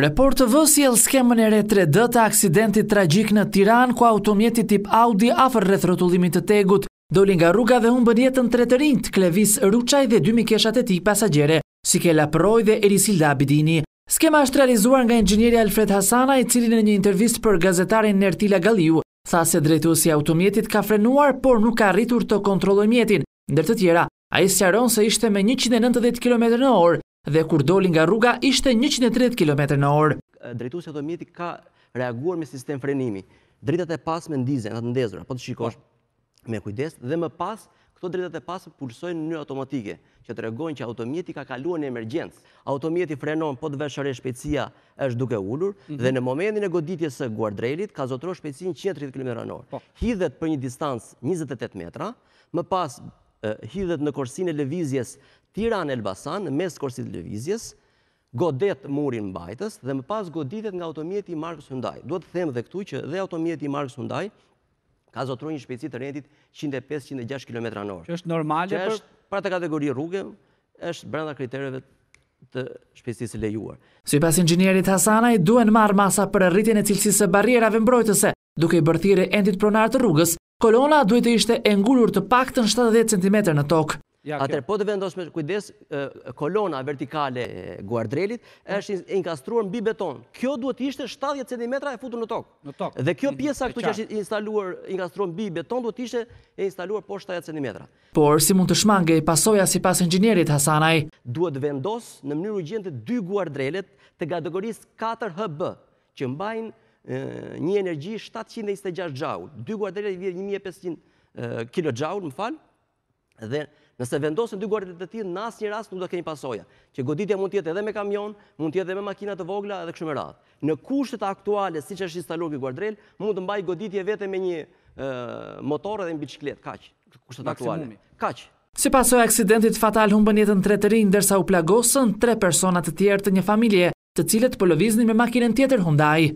Report TV sjell skemën e re 3D të aksidentit tragjik në Tiranë ku automjeti tip Audi afër rrethrotullimit të Tegut doli nga rruga dhe humbën jetën tre të rinjt, Klevis Ruçaj dhe dy mikeshat e tij pasagjere, Sikela Proj dhe Erisilda Abidini. Skema është realizuar nga inxhinieri Alfred Hasana, i cili në një intervistë për gazetarin Nertila Galliu tha se drejtuesi si automjetit ka frenuar, por nuk ka arritur të kontrollojë mjetin. Ndër të tjera, ai sqaron se ishte me 190 km/h dhe kur doli nga rruga ishte 130 km në orë. Drejtu se automjeti ka reaguar me sistem frenimi. Drejtet e pas me ndizën, atë ndezëra, po të shikosh me kujdes, dhe më pas, këto drejtet e pas pulsojnë në një automatike, që të regojnë që automjeti ka kaluar në emergjensë. Automjeti frenon, po të veshëre shpecia është duke ullur, mhm. dhe në momentin e goditjes së guardrailit, ka zotro shpecin 130 km në orë. Po. Hidhet për një distancë 28 metra, më pas hidhet në korsin e levizjes Tiran Elbasan, në mes korsit levizjes, godet murin mbajtës dhe më pas goditet nga automjeti Markus Hyundai. Duhet të them dhe këtu që dhe automjeti Markus Hyundai ka zotru një shpejtësi të rendit 105-106 km në orë. Që është normale për... është pra të kategori rrugë, është brenda kriterëve të shpejtësisë si lejuar. Si pas ingjinerit Hasanaj, duhen marë masa për rritjen e cilësisë e mbrojtëse, duke i bërthire endit pronar të rrugës, Kolona duhet të ishte e të pak të në 70 cm në tokë. Atër, po të vendos me kujdes, kolona vertikale guardrelit është inkastruar në bibeton. Kjo duhet ishte 70 cm e futur në tokë. Në tokë. Dhe kjo mm, pjesa këtu që është instaluar, inkastruar në bibeton, duhet ishte e instaluar po 70 cm. Por, si mund të shmange, pasoja si pas ingjinerit Hasanaj. Duhet vendos në u gjendë dy guardrelit të kategorisë 4HB, që mbajnë një energji 726 gjaur, dy guardelet i virë 1500 kilo gjaur, më falë, dhe nëse vendosën dy guardelet të tjilë, nasë një rast nuk do të keni pasoja, që goditja mund tjetë edhe me kamion, mund tjetë edhe me makinat të vogla edhe këshume rath. Në kushtet aktuale, si që është instalur një guardel, mund të mbaj goditje vete me një motor edhe në biciklet, kaq, kushtet aktuale, kaq. Si pasoj aksidentit fatal, humë jetën tre të rinë, dërsa u plagosën tre personat të tjerë të një familje, të cilët pëllovizni po me makinen tjetër Hyundai.